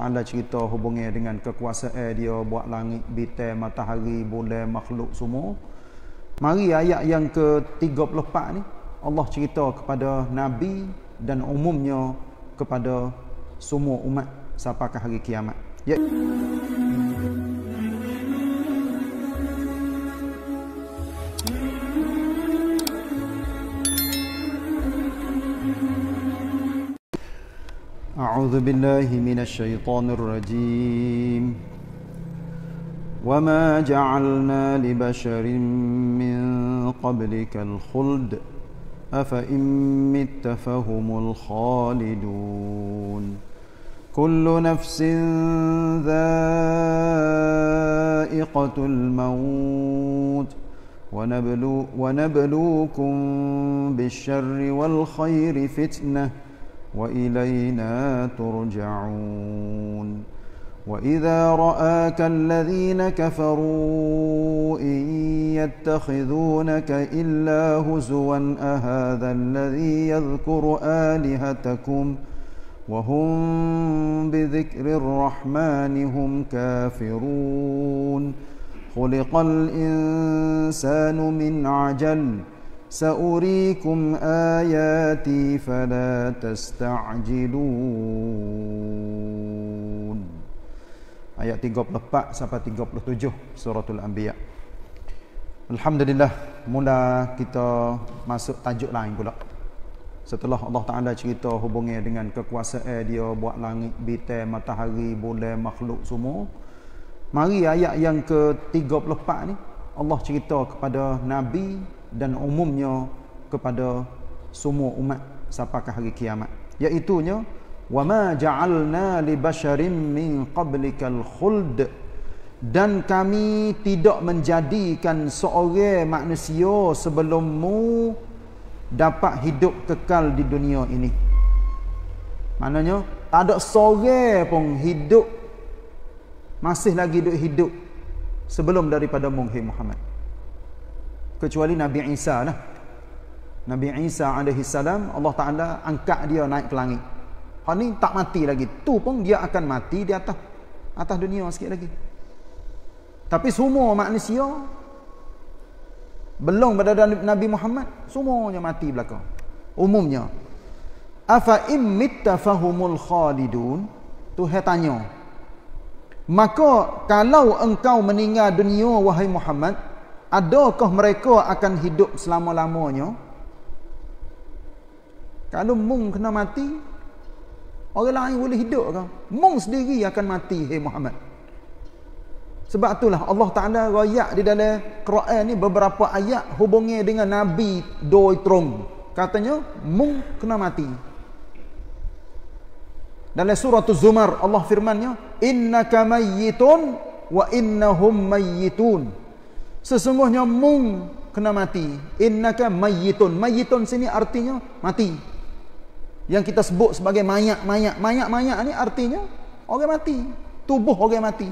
Anda cerita hubungi dengan kekuasaan dia buat langit, bintang, matahari, bulan, makhluk semua. Mari ayat yang ke-34 ni Allah cerita kepada nabi dan umumnya kepada semua umat sampai hari kiamat. Ya. Yeah. أعوذ بالله من الشيطان الرجيم وما جعلنا لبشر من قبلك الخلد أفإن مت فهم الخالدون كل نفس ذائقة الموت ونبلو ونبلوكم بالشر والخير فتنه والينا ترجعون واذا راك الذين كفروا ان يتخذونك الا هزوا اهذا الذي يذكر الهتكم وهم بذكر الرحمن هم كافرون خلق الانسان من عجل سأريكم آياتي فلا تستعجلون Ayat 34 sampai 37 Suratul Anbiya Alhamdulillah Mula kita masuk tajuk lain pula Setelah Allah Ta'ala cerita hubungi dengan kekuasaan dia Buat langit, bitai, matahari, boleh, makhluk semua Mari ayat yang ke-34 ni Allah cerita kepada Nabi dan umumnya kepada semua umat sampai hari kiamat iaitunya wa ma ja'alna li basharin min qablikal khuld dan kami tidak menjadikan seorang manusia sebelummu dapat hidup kekal di dunia ini maknanya tak ada seorang pun hidup masih lagi hidup sebelum daripada Muhammad kecuali Nabi Isa lah. Nabi Isa alaihi salam Allah Taala angkat dia naik ke langit. Ha ni tak mati lagi. Tu pun dia akan mati di atas atas dunia sikit lagi. Tapi semua manusia belum pada Nabi Muhammad semuanya mati belakang. Umumnya afa mitta fahumul khalidun tu hai tanya maka kalau engkau meninggal dunia wahai Muhammad adakah mereka akan hidup selama-lamanya? Kalau mung kena mati, orang lain boleh hidup ke? Mung sendiri akan mati, hei Muhammad. Sebab itulah Allah Ta'ala raya di dalam Quran ni beberapa ayat hubungi dengan Nabi Doitrum. Katanya, mung kena mati. Dalam surah Az-Zumar Allah firmannya Inna mayyitun wa innahum mayyitun sesungguhnya mung kena mati innaka mayyitun mayyitun sini artinya mati yang kita sebut sebagai mayat-mayat mayat-mayat ni artinya orang mati tubuh orang mati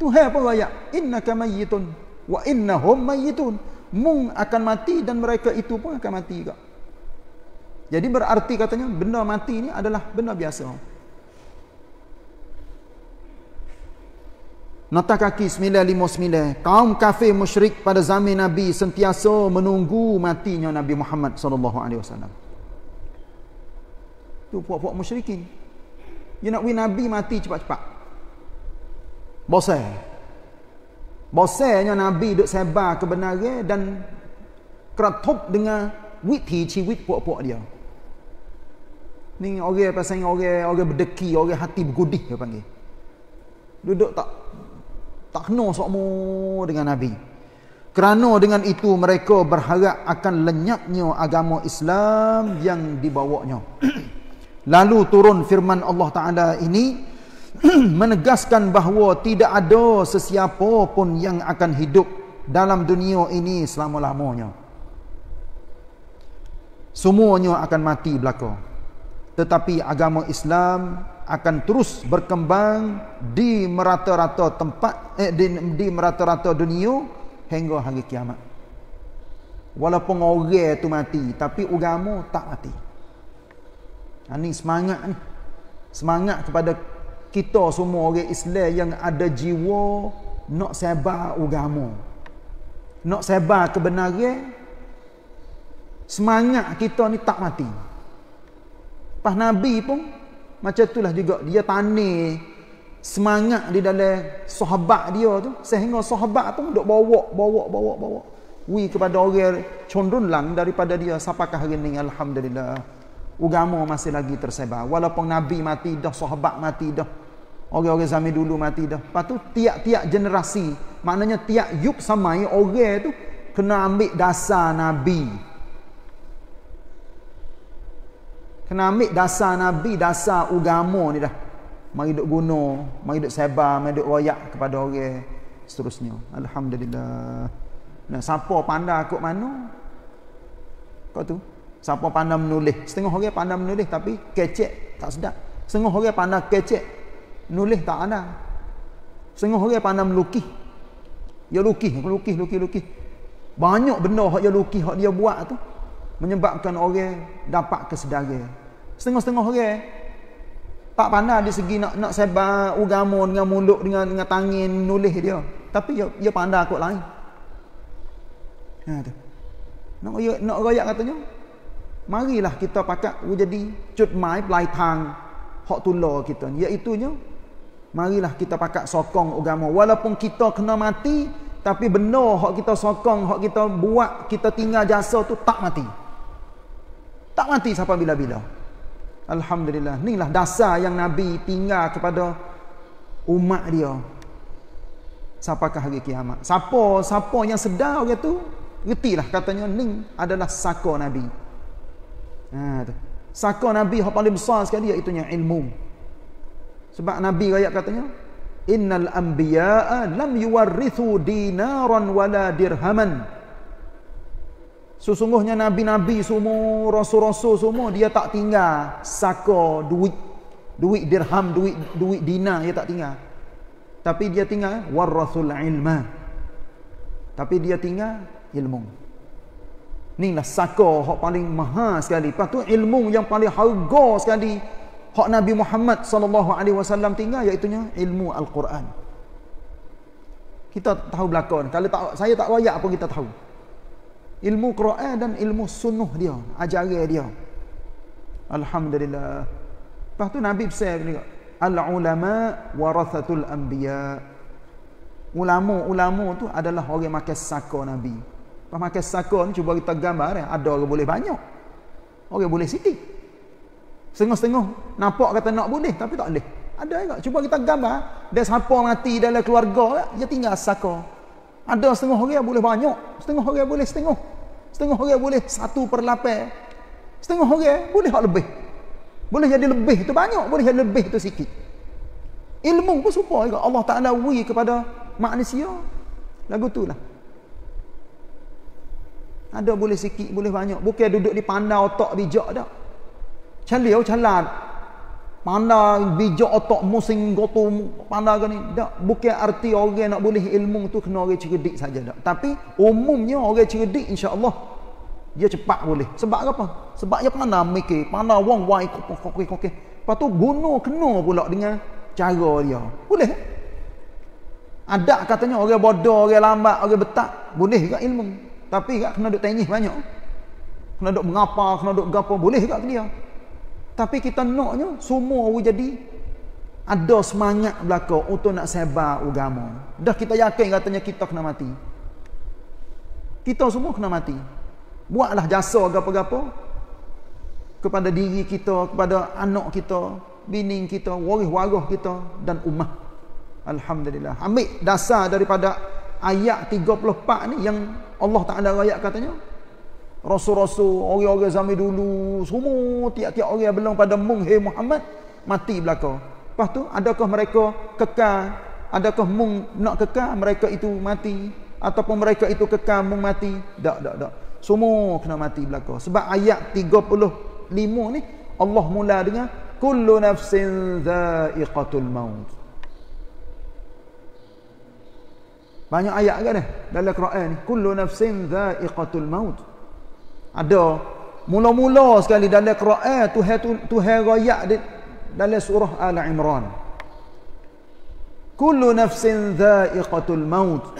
Tuhan apa layak innaka mayyitun wa innahum mayyitun mung akan mati dan mereka itu pun akan mati juga jadi berarti katanya benda mati ni adalah benda biasa Nota kaki 959 Kaum kafir musyrik pada zaman Nabi Sentiasa menunggu matinya Nabi Muhammad SAW Itu puak-puak musyrikin You nak win Nabi mati cepat-cepat Bosai Bosainya Nabi duduk sebar kebenaran Dan keratuk dengan Witi ciwit puak-puak dia Ni orang pasang orang Orang berdeki, orang hati bergudih Dia panggil Duduk tak tak kena sokmo dengan nabi kerana dengan itu mereka berharap akan lenyapnya agama Islam yang dibawanya lalu turun firman Allah taala ini menegaskan bahawa tidak ada sesiapa pun yang akan hidup dalam dunia ini selama-lamanya semuanya akan mati belaka tetapi agama Islam akan terus berkembang di merata-rata tempat eh, di, di merata-rata dunia hingga hari kiamat. Walaupun orang itu mati tapi agama tak mati. Ini ha, semangat ni. Semangat kepada kita semua orang Islam yang ada jiwa nak sebar agama. Nak sebar kebenaran semangat kita ni tak mati. Pah Nabi pun macam itulah juga dia tani semangat di dalam sahabat dia tu sehingga sahabat tu duk bawa bawa bawa bawa wi kepada orang condronlang daripada dia sampai hari ini alhamdulillah ugamu masih lagi tersebar walaupun nabi mati dah sahabat mati dah orang-orang zaman dulu mati dah lepas tu tiap-tiap generasi maknanya tiap yuk samai ya, orang tu kena ambil dasar nabi Kena ambil dasar Nabi, dasar agama ni dah. Mari duduk guna, mari duduk sebar, mari duduk royak kepada orang seterusnya. Alhamdulillah. Nah, siapa pandai akut mana? Kau tu? Siapa pandai menulis? Setengah orang pandai menulis tapi kecek, tak sedap. Setengah orang pandai kecek, nulis tak ada. Setengah orang pandai melukis. Ya lukis, lukis, lukis, lukis. Banyak benda yang dia lukis, yang dia buat tu menyebabkan orang dapat kesedaran. Setengah-setengah orang tak pandai di segi nak nak sebar agama dengan mulut dengan dengan tangan nulis dia. Tapi dia dia pandai kot lain. Ha tu. Nak raya, nak royak katanya. Marilah kita pakat jadi cut mai pelai tang hok tulo kita ni. Iaitu marilah kita pakat sokong agama walaupun kita kena mati tapi benar hak kita sokong, hak kita buat, kita tinggal jasa tu tak mati. Tak mati siapa bila-bila. Alhamdulillah. Inilah dasar yang Nabi tinggal kepada umat dia. Siapakah hari kiamat? Siapa, siapa yang sedar orang tu? Gertilah katanya ni adalah saka Nabi. Ha, tu. Saka Nabi yang paling besar sekali iaitu ilmu. Sebab Nabi rakyat katanya, Innal anbiya'a lam yuwarrithu dinaran wala dirhaman. Sesungguhnya Nabi-Nabi semua, Rasul-Rasul semua, dia tak tinggal saka duit. Duit dirham, duit duit dina, dia tak tinggal. Tapi dia tinggal, warrasul ilma. Tapi dia tinggal ilmu. Inilah saka yang paling maha sekali. Lepas tu ilmu yang paling harga sekali. Hak Nabi Muhammad sallallahu alaihi wasallam tinggal, iaitu ilmu Al-Quran. Kita tahu belakang. Kalau tak, saya tak wayak pun kita tahu ilmu Quran dan ilmu sunnah dia ajaran dia alhamdulillah lepas tu nabi pesan juga al ulama warathatul anbiya ulama ulama tu adalah orang makan saka nabi Lepas makan saka ni cuba kita gambar eh? ada orang boleh banyak orang boleh sikit setengah-setengah nampak kata nak boleh tapi tak boleh ada juga cuba kita gambar dia siapa mati dalam keluarga dia tinggal saka ada setengah orang boleh banyak. Setengah orang boleh setengah. Setengah orang boleh satu per lapan. Setengah orang boleh hak lebih. Boleh jadi lebih tu banyak. Boleh jadi lebih tu sikit. Ilmu pun serupa juga. Allah Ta'ala beri kepada manusia. Lagu tu lah. Ada boleh sikit, boleh banyak. Bukan duduk di pandang otak bijak tak. Calil, calar. Oh, mana bijak otak musing gotum pada gani dak bukan arti orang nak boleh ilmu tu kena orang cerdik saja dak tapi umumnya orang cerdik insyaallah dia cepat boleh sebab apa sebab dia pandai mikir pandai wang wai kok kok kok kok lepas tu guna kena pula dengan cara dia boleh ada katanya orang bodoh orang lambat orang betak boleh juga ilmu tapi gak kena duk tanya banyak kena duk mengapa kena duk gapo boleh juga dia tapi kita naknya semua orang jadi ada semangat belaka untuk oh, nak sebar agama. Dah kita yakin katanya kita kena mati. Kita semua kena mati. Buatlah jasa apa-apa kepada diri kita, kepada anak kita, bini kita, waris-waris kita dan umat. Alhamdulillah. Ambil dasar daripada ayat 34 ni yang Allah Taala ayat katanya, rasul-rasul, orang-orang zaman dulu, semua tiap-tiap orang belum pada Mung hey Muhammad mati belaka. Lepas tu adakah mereka kekal? Adakah Mung nak kekal mereka itu mati ataupun mereka itu kekal Mung mati? Dak-dak-dak, Semua kena mati belaka. Sebab ayat 35 ni Allah mula dengan kullu nafsin dha'iqatul maut. Banyak ayat kan eh, dalam Quran ni kullu nafsin dha'iqatul maut ada mula-mula sekali dalam Quran eh, Tuhan tu, Tuhan royak di dalam surah Al Imran. Kullu nafsin dha'iqatul maut.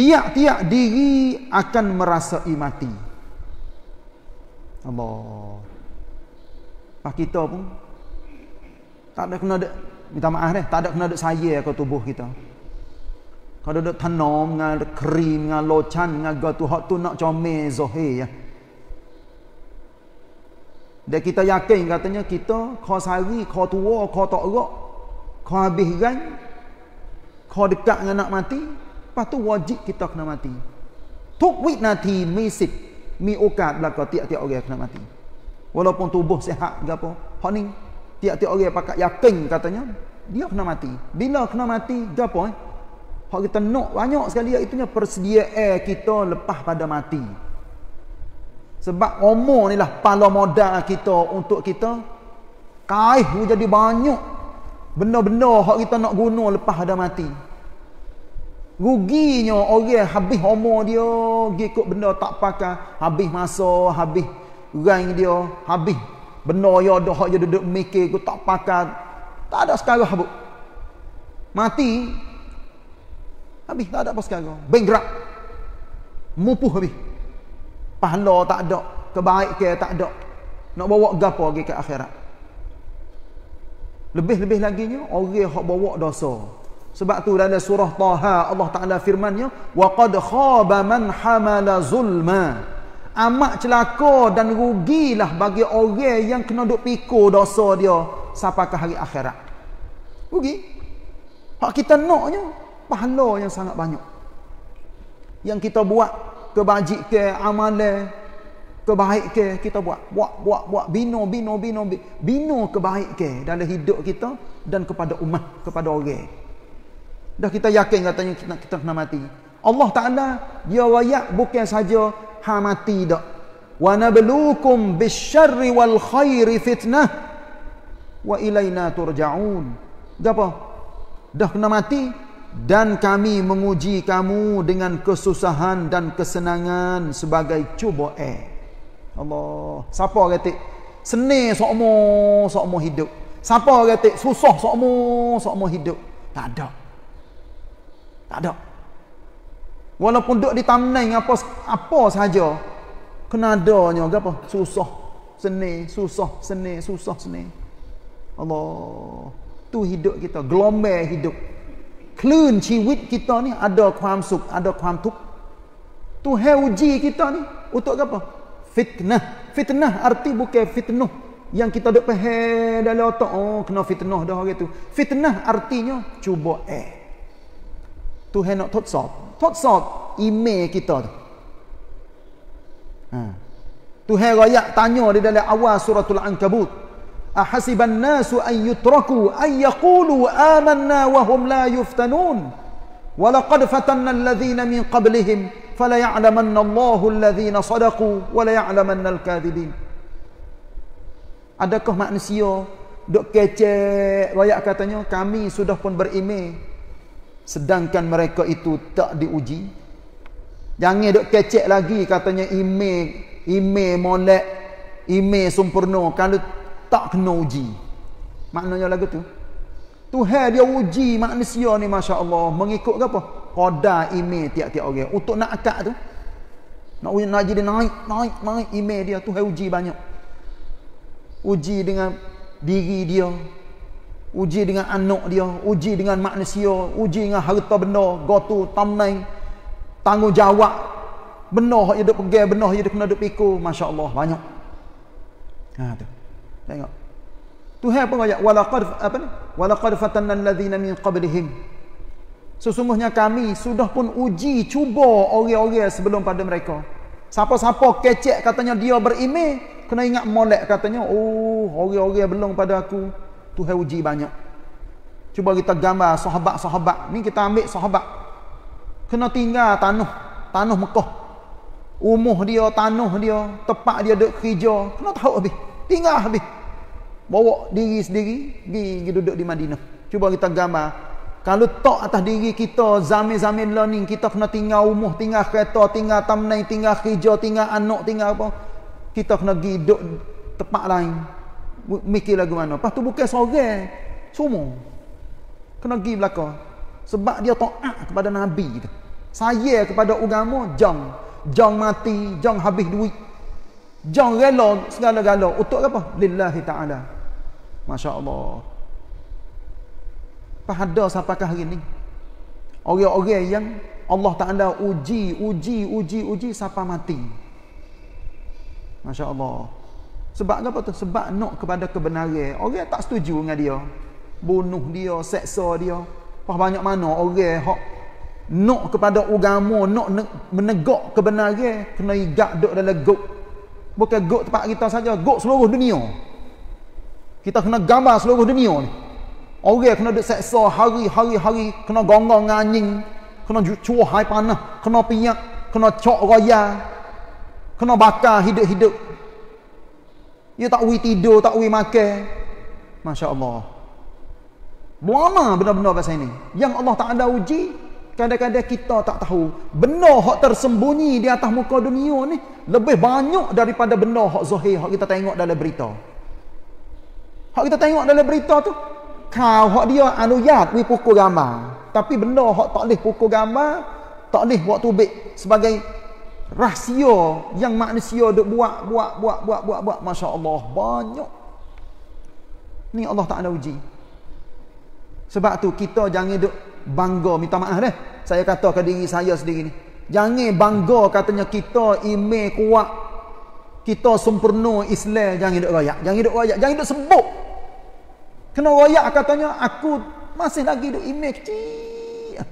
Tiap-tiap diri akan merasa mati. Allah. Pak lah, kita pun tak ada kena ada minta maaf eh tak ada kena ada saya ke tubuh kita. Kau duduk tanam dengan krim, dengan lochan, dengan gatu hak tu nak comel zahir ya. Dan kita yakin katanya kita kau sari, kau tua, kau tak erak, kau habis gan, kau dekat dengan nak mati, lepas tu wajib kita kena mati. Tuk wit nanti mi sip, mi okat belakang tiap-tiap orang kena mati. Walaupun tubuh sehat ke apa, hak ni, tiap-tiap orang pakat yakin katanya, dia kena mati. Bila kena mati, dia apa eh? Hak kita nak banyak sekali iaitunya persediaan kita lepas pada mati. Sebab umur ni lah pala modal kita untuk kita kaih jadi banyak benda-benda hak kita nak guna lepas pada mati. Ruginya orang habis umur dia pergi ikut benda tak pakai, habis masa, habis rang dia, habis benda yang ada hak dia duduk mikir tak pakai. Tak ada sekarang habuk Mati, Habis tak ada apa sekarang. Bengrak. Mupuh habis. Pahala tak ada. ke tak ada. Nak bawa gapo lagi ke akhirat. Lebih-lebih lagi nya orang hok bawa dosa. Sebab tu dalam surah Taha Allah Taala firmannya wa qad khaba man hamala zulma. Amat celaka dan rugilah bagi orang yang kena duk pikul dosa dia sampai ke hari akhirat. Rugi. Hak kita naknya pahala yang sangat banyak yang kita buat kebajik, ke kebajikan kebaik ke kita buat buat buat buat bina bina bina bina ke dalam hidup kita dan kepada umat kepada orang dah kita yakin katanya kita kita kena mati Allah Taala dia wayak bukan saja ha mati dak wa nabluukum bisyarri wal khairi fitnah wa ilaina turjaun dah apa dah kena mati dan kami menguji kamu dengan kesusahan dan kesenangan sebagai cuba eh. Allah. Siapa kata? Seni sokmo, sokmo hidup. Siapa kata? Susah sokmo, sokmo hidup. Tak ada. Tak ada. Walaupun duduk di tanah apa apa saja, kena adanya apa? Susah. Seni, susah, seni, susah, seni. Allah. Tu hidup kita, gelombang hidup. คลื่นชีวิตกิตอนี่อาดอความสุขอาดอความทุกข์ตัวแฮวจีกิตอนี่อุตุกับฟิตนะฟิตนะอาร์ติบุเกฟิตนุยังกิตอดอกเพเฮดัลอตอ๋อคโนฟิตนุดอกเกตุฟิตนะอาร์ตินโยจูโบเอตัวแฮนอทดสอบทดสอบอีเมกิตอดตัวแฮก็อยากตานโยได้เลยอวาสุรทุลอังกบุต ahasiban nasu an yutraku an yaqulu amanna wa hum la yuftanun wa laqad fatanna alladhina min qablihim fala ya'lamanna Allahu alladhina sadaqu wa la ya'lamanna al-kadhibin adakah manusia dok kecek rakyat katanya kami sudah pun berime. sedangkan mereka itu tak diuji jangan dok kecek lagi katanya ime, ime, molek ime, sempurna kalau tak kena uji. Maknanya lagu tu. Tuhan dia uji manusia ni Masya Allah. Mengikut ke apa? Koda ime tiap-tiap orang. Okay. Untuk nak akak tu. Nak uji naji dia naik, naik, naik ime dia. tu Tuhan uji banyak. Uji dengan diri dia. Uji dengan anak dia. Uji dengan manusia. Uji dengan harta benda. Gotu, tamnai. Tanggungjawab. Benda yang dia pegang. Benda yang dia kena duduk pikul. Masya Allah. Banyak. Ha, tu. Tengok. Tuhan pun ayat walaqad apa ni? Walaqad fatanna alladhina min qablihim. Sesungguhnya kami sudah pun uji cuba orang-orang sebelum pada mereka. Siapa-siapa kecek katanya dia berime, kena ingat molek katanya, oh orang-orang belum pada aku. Tuhan uji banyak. Cuba kita gambar sahabat-sahabat. Ni kita ambil sahabat. Kena tinggal tanah, tanah Mekah. Umuh dia, tanah dia, tempat dia duduk kerja, kena tahu habis. Tinggal habis bawa diri sendiri pergi, pergi duduk di Madinah cuba kita gambar kalau tak atas diri kita zamin-zamin learning kita kena tinggal rumah tinggal kereta tinggal tamnai tinggal kerja tinggal anak tinggal apa kita kena pergi duduk tempat lain mikir lagi mana lepas tu bukan seorang semua kena pergi belakang sebab dia taat kepada Nabi tu saya kepada agama jang jang mati jang habis duit jang rela segala-gala untuk apa lillahi ta'ala Masya Allah. Pahada sampakah hari ini? Orang-orang yang Allah tak Ta'ala uji, uji, uji, uji, siapa mati? Masya Allah. Sebab apa tu? Sebab nak kepada kebenaran. Orang tak setuju dengan dia. Bunuh dia, seksa dia. Pah banyak mana orang hok nak kepada ugamu, nak menegak kebenaran, kena igak duduk dalam gok. Bukan gok tempat kita saja, gok seluruh dunia kita kena gambar seluruh dunia ni orang kena duduk seksa hari-hari-hari kena gonggong nganying kena cua hai panah kena piyak kena cok raya kena bakar hidup-hidup dia tak boleh tidur tak boleh makan Masya Allah Buama benar-benar pasal ini Yang Allah tak ada uji Kadang-kadang kita tak tahu Benda yang tersembunyi di atas muka dunia ni Lebih banyak daripada benda yang zahir Yang kita tengok dalam berita Hak kita tengok dalam berita tu. Kau hak dia anuyat we pukul gambar. Tapi benda hak tak boleh pukul gambar, tak boleh buat tubik sebagai rahsia yang manusia duk buat buat buat buat buat buat masya-Allah banyak. Ni Allah Taala uji. Sebab tu kita jangan duk bangga minta maaf dah. Saya kata ke diri saya sendiri ni. Jangan bangga katanya kita iman kuat. Kita sempurna Islam jangan duk royak. Jangan duk royak. Jangan duk sebut Kena royak katanya, aku masih lagi duduk imej kecil.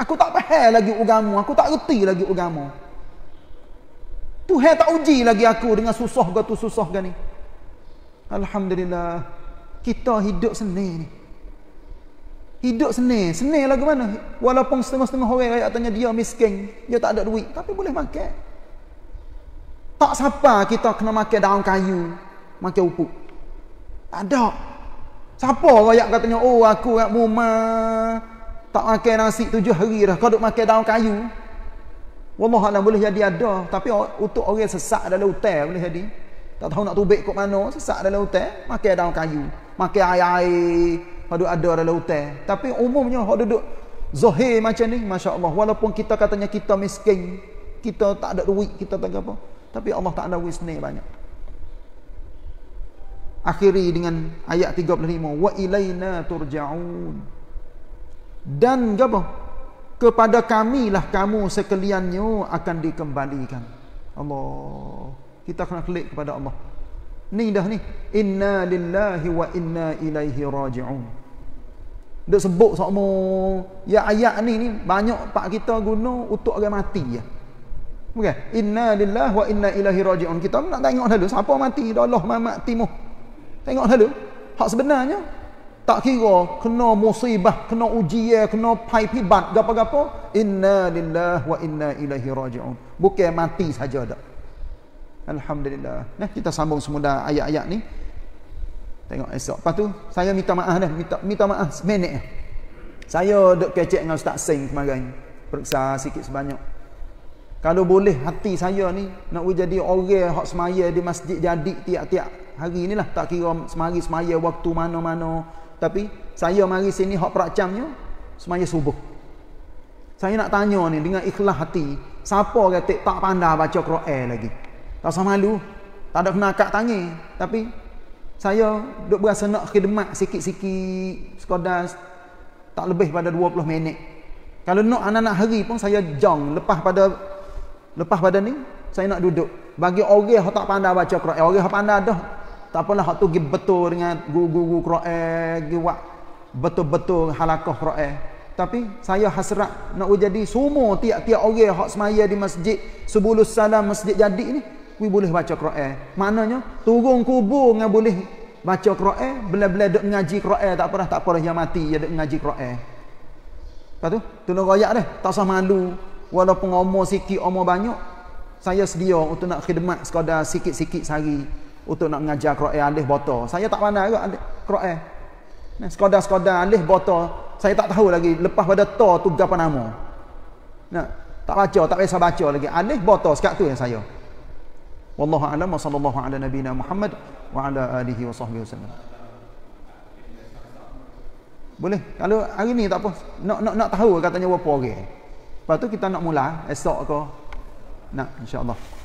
Aku tak faham lagi agama, aku tak reti lagi agama. Tuhan tak uji lagi aku dengan susah ke tu susah ke ni. Alhamdulillah, kita hidup seni ni. Hidup seni, seni lagu mana? Walaupun setengah-setengah orang rakyat tanya dia miskin, dia tak ada duit, tapi boleh makan. Tak siapa kita kena makan daun kayu, makan upuk. Tak ada. Siapa yang katanya, oh aku rakyat muma tak makan nasi tujuh hari dah, kau duduk makan daun kayu. Wallah Allah boleh jadi ada, tapi untuk orang sesak dalam hutan boleh jadi. Tak tahu nak tubik kot mana, sesak dalam hutan, makan daun kayu. Makan air-air, kau ada dalam hutan. Tapi umumnya, kau duduk zahir macam ni, Masya Allah. Walaupun kita katanya kita miskin, kita tak ada duit, kita tak apa. Tapi Allah tak ada duit banyak akhiri dengan ayat 35 wa ilaina turjaun dan apa kepada kamilah kamu sekaliannya akan dikembalikan Allah kita kena klik kepada Allah ni dah ni inna lillahi wa inna ilaihi rajiun dia sebut sama ya ayat ni ni banyak pak kita guna untuk orang mati ya okay. inna lillahi wa inna ilaihi rajiun kita nak tengok dulu siapa mati dah Allah mamak timuh Tengok selalu. Hak sebenarnya. Tak kira kena musibah, kena ujian, kena pibat, gapa gapo Inna lillah wa inna ilahi raji'un. Bukan mati saja tak. Alhamdulillah. Nah, kita sambung semula ayat-ayat ni. Tengok esok. Lepas tu, saya minta maaf dah. Minta, minta maaf seminit. Saya duduk kecek dengan Ustaz Seng kemarin. Periksa sikit sebanyak. Kalau boleh hati saya ni nak jadi orang yang semaya di masjid jadi tiap-tiap hari inilah tak kira semari semaya waktu mana-mana tapi saya mari sini hak peracamnya semaya subuh saya nak tanya ni dengan ikhlas hati siapa kata tak pandai baca Quran lagi tak usah malu tak ada kena akak tangi tapi saya duk berasa nak khidmat sikit-sikit sekadar tak lebih pada 20 minit kalau nak anak-anak hari pun saya jong lepas pada lepas pada ni saya nak duduk bagi orang yang tak pandai baca Quran orang yang pandai dah tak apalah hak tu gi betul dengan guru-guru Quran gi buat betul-betul halakah Quran tapi saya hasrat nak jadi semua tiap-tiap orang hak semaya di masjid sebulus salam masjid jadi ni kui boleh baca Quran maknanya turun kubur dengan boleh baca Quran bila-bila duk mengaji Quran tak apalah tak apalah yang mati ya duk mengaji Quran lepas tu tolong royak deh tak usah malu walaupun umur sikit umur banyak saya sedia untuk nak khidmat sekadar sikit-sikit sehari untuk nak mengajar Quran alih bata. Saya tak pandai juga Quran. Nah, sekadar-sekadar alih bata, saya tak tahu lagi lepas pada ta tu apa nama. Nah, tak baca, tak biasa baca lagi. Alih bata sekat tu yang saya. Wallahu a'lam wa sallallahu ala nabiyyina Muhammad wa ala alihi wa sahbihi wasallam. Boleh. Kalau hari ni tak apa. Nak nak nak tahu katanya berapa orang. Lepas tu kita nak mula esok ke. Nak insya-Allah.